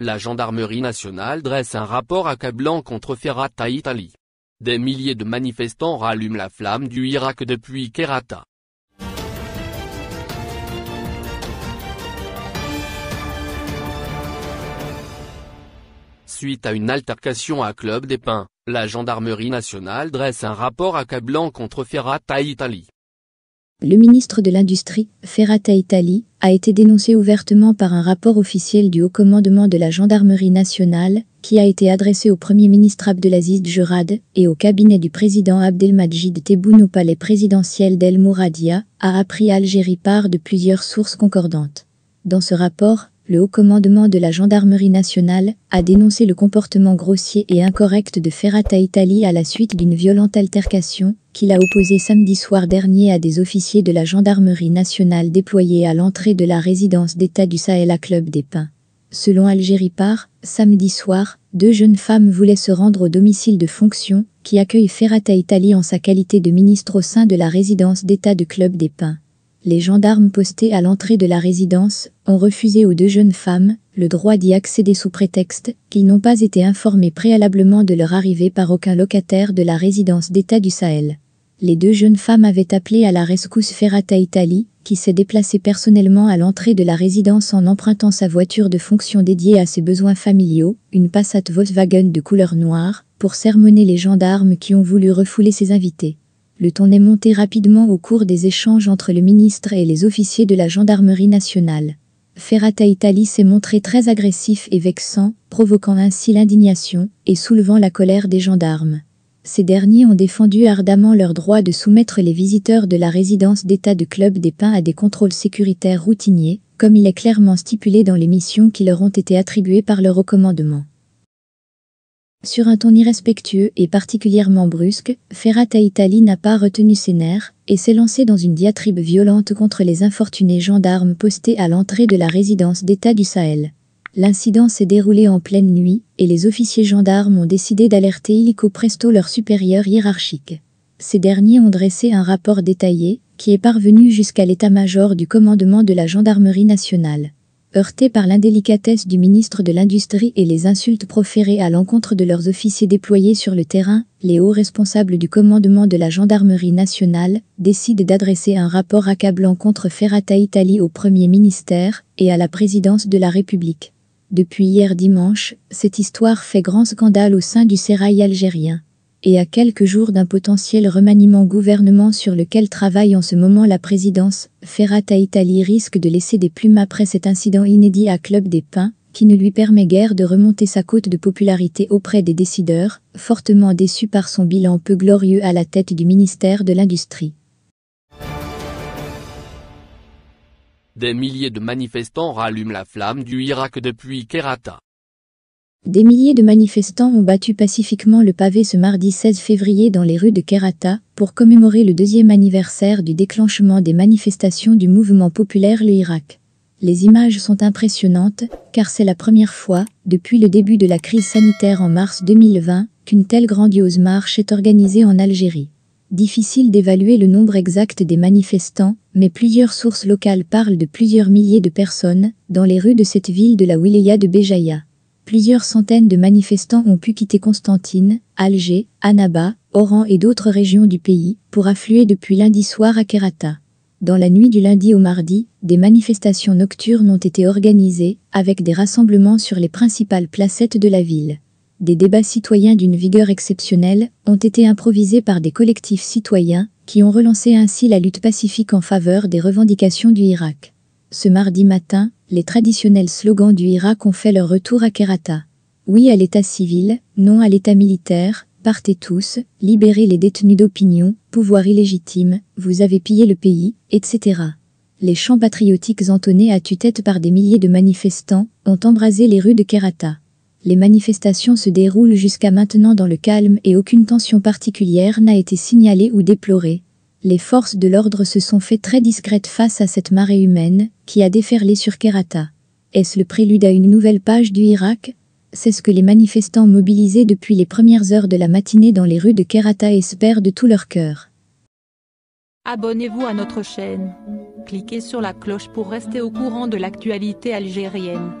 La gendarmerie nationale dresse un rapport accablant contre Ferrata Italie. Des milliers de manifestants rallument la flamme du Irak depuis Kerata. Suite à une altercation à Club des Pins, la gendarmerie nationale dresse un rapport accablant contre Ferrata Italie. Le ministre de l'Industrie, Ferrata Itali, a été dénoncé ouvertement par un rapport officiel du haut commandement de la gendarmerie nationale, qui a été adressé au Premier ministre Abdelaziz Jurad et au cabinet du président Abdelmajid Tebboune au palais présidentiel d'El Mouradia, a appris Algérie part de plusieurs sources concordantes. Dans ce rapport, le haut commandement de la gendarmerie nationale a dénoncé le comportement grossier et incorrect de Ferrata Itali à la suite d'une violente altercation qu'il a opposée samedi soir dernier à des officiers de la gendarmerie nationale déployés à l'entrée de la résidence d'État du Sahel à Club des Pins. Selon Algérie Par, samedi soir, deux jeunes femmes voulaient se rendre au domicile de fonction qui accueille Ferrata Itali en sa qualité de ministre au sein de la résidence d'État de Club des Pins les gendarmes postés à l'entrée de la résidence ont refusé aux deux jeunes femmes le droit d'y accéder sous prétexte qu'ils n'ont pas été informés préalablement de leur arrivée par aucun locataire de la résidence d'État du Sahel. Les deux jeunes femmes avaient appelé à la rescousse Ferrata Italie, qui s'est déplacée personnellement à l'entrée de la résidence en empruntant sa voiture de fonction dédiée à ses besoins familiaux, une Passat Volkswagen de couleur noire, pour sermonner les gendarmes qui ont voulu refouler ses invités le ton est monté rapidement au cours des échanges entre le ministre et les officiers de la gendarmerie nationale. Ferrata Itali s'est montré très agressif et vexant, provoquant ainsi l'indignation et soulevant la colère des gendarmes. Ces derniers ont défendu ardemment leur droit de soumettre les visiteurs de la résidence d'État de Club des Pins à des contrôles sécuritaires routiniers, comme il est clairement stipulé dans les missions qui leur ont été attribuées par le recommandement. Sur un ton irrespectueux et particulièrement brusque, Ferrata Itali n'a pas retenu ses nerfs et s'est lancé dans une diatribe violente contre les infortunés gendarmes postés à l'entrée de la résidence d'État du Sahel. L'incident s'est déroulé en pleine nuit et les officiers gendarmes ont décidé d'alerter illico presto leur supérieur hiérarchique. Ces derniers ont dressé un rapport détaillé qui est parvenu jusqu'à l'état-major du commandement de la gendarmerie nationale. Heurtés par l'indélicatesse du ministre de l'Industrie et les insultes proférées à l'encontre de leurs officiers déployés sur le terrain, les hauts responsables du commandement de la gendarmerie nationale décident d'adresser un rapport accablant contre Ferrata Italie au Premier ministère et à la présidence de la République. Depuis hier dimanche, cette histoire fait grand scandale au sein du sérail algérien et à quelques jours d'un potentiel remaniement gouvernement sur lequel travaille en ce moment la présidence, Ferrata Italie risque de laisser des plumes après cet incident inédit à Club des Pins, qui ne lui permet guère de remonter sa côte de popularité auprès des décideurs, fortement déçus par son bilan peu glorieux à la tête du ministère de l'Industrie. Des milliers de manifestants rallument la flamme du Irak depuis Kerata. Des milliers de manifestants ont battu pacifiquement le pavé ce mardi 16 février dans les rues de Kerata pour commémorer le deuxième anniversaire du déclenchement des manifestations du mouvement populaire le Irak. Les images sont impressionnantes car c'est la première fois, depuis le début de la crise sanitaire en mars 2020, qu'une telle grandiose marche est organisée en Algérie. Difficile d'évaluer le nombre exact des manifestants, mais plusieurs sources locales parlent de plusieurs milliers de personnes dans les rues de cette ville de la wilaya de Béjaïa. Plusieurs centaines de manifestants ont pu quitter Constantine, Alger, Annaba, Oran et d'autres régions du pays pour affluer depuis lundi soir à Kerata. Dans la nuit du lundi au mardi, des manifestations nocturnes ont été organisées, avec des rassemblements sur les principales placettes de la ville. Des débats citoyens d'une vigueur exceptionnelle ont été improvisés par des collectifs citoyens qui ont relancé ainsi la lutte pacifique en faveur des revendications du Irak. Ce mardi matin, les traditionnels slogans du Irak ont fait leur retour à Kerata. Oui à l'État civil, non à l'État militaire, partez tous, libérez les détenus d'opinion, pouvoir illégitime, vous avez pillé le pays, etc. Les chants patriotiques entonnés à tue-tête par des milliers de manifestants ont embrasé les rues de Kerata. Les manifestations se déroulent jusqu'à maintenant dans le calme et aucune tension particulière n'a été signalée ou déplorée les forces de l'ordre se sont fait très discrètes face à cette marée humaine qui a déferlé sur Kerata. Est-ce le prélude à une nouvelle page du Irak C'est ce que les manifestants mobilisés depuis les premières heures de la matinée dans les rues de Kerata espèrent de tout leur cœur. Abonnez-vous à notre chaîne. Cliquez sur la cloche pour rester au courant de l'actualité algérienne.